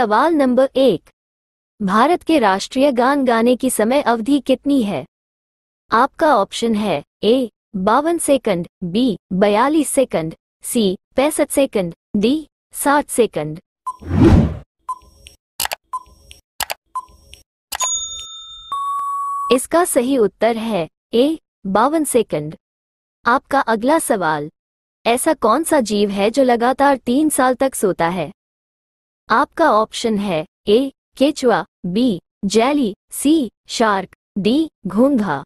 सवाल नंबर एक भारत के राष्ट्रीय गान गाने की समय अवधि कितनी है आपका ऑप्शन है ए बावन सेकंड बी बयालीस सेकंड सी पैंसठ सेकंड डी साठ सेकंड इसका सही उत्तर है ए बावन सेकंड आपका अगला सवाल ऐसा कौन सा जीव है जो लगातार तीन साल तक सोता है आपका ऑप्शन है ए केचुआ B jelly C shark D घूंघा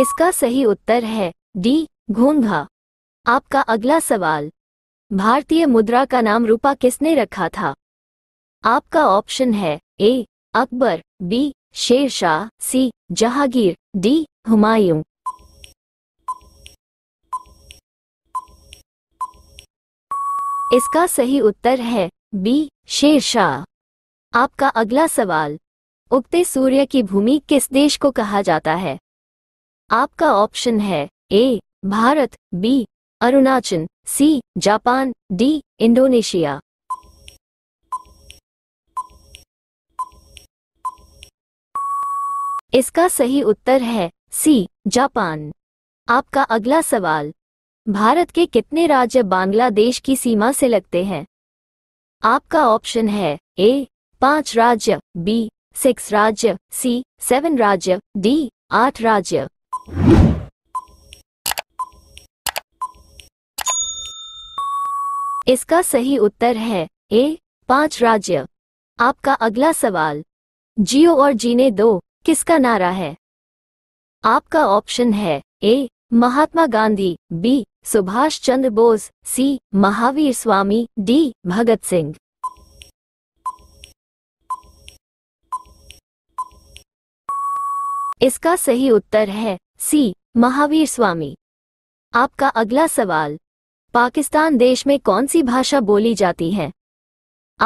इसका सही उत्तर है डी घूंघा आपका अगला सवाल भारतीय मुद्रा का नाम रूपा किसने रखा था आपका ऑप्शन है A Akbar B Sher Shah C Jahangir D Humayun इसका सही उत्तर है बी शेरशाह आपका अगला सवाल उगते सूर्य की भूमि किस देश को कहा जाता है आपका ऑप्शन है A Bharat B Arunachal C Japan D Indonesia इसका सही उत्तर है सी जापान आपका अगला सवाल भारत के कितने राज्य बांग्लादेश की सीमा से लगते हैं आपका ऑप्शन है ए पांच राज्य बी सिक्स राज्य सी सेवन राज्य डी आठ राज्य इसका सही उत्तर है ए पांच राज्य आपका अगला सवाल जियो और जीने दो किसका नारा है आपका ऑप्शन है A Mahatma Gandhi B Subhash Chandra Bose C Mahavir Swami D Bhagat Singh इसका सही उत्तर है सी महावीर स्वामी आपका अगला सवाल पाकिस्तान देश में कौन सी भाषा बोली जाती है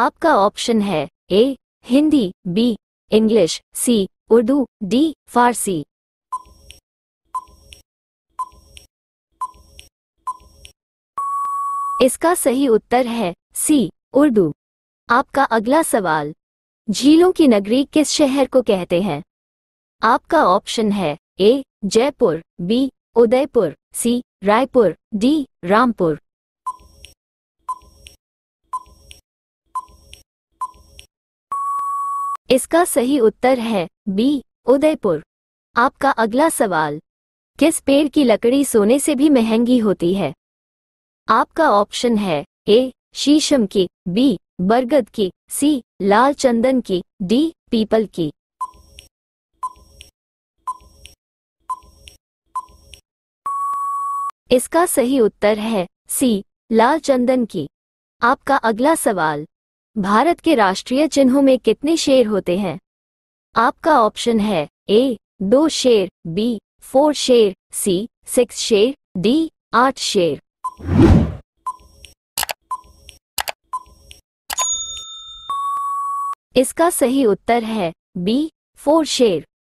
आपका ऑप्शन है A Hindi B English C Urdu D Farsi इसका सही उत्तर है सी उर्दू आपका अगला सवाल झीलों की नगरी किस शहर को कहते हैं आपका ऑप्शन है A Jaipur B Udaipur C Raipur D Rampur इसका सही उत्तर है बी उदयपुर आपका अगला सवाल किस पेड़ की लकड़ी सोने से भी महंगी होती है आपका ऑप्शन है ए शीशम की बी बरगद की सी लाल चंदन की डी पीपल की इसका सही उत्तर है सी लाल चंदन की आपका अगला सवाल भारत के राष्ट्रीय चिन्हों में कितने शेर होते हैं आपका ऑप्शन है ए दो शेर बी फोर शेर सी सिक्स शेर डी आठ शेर इसका सही उत्तर है बी फोर शेर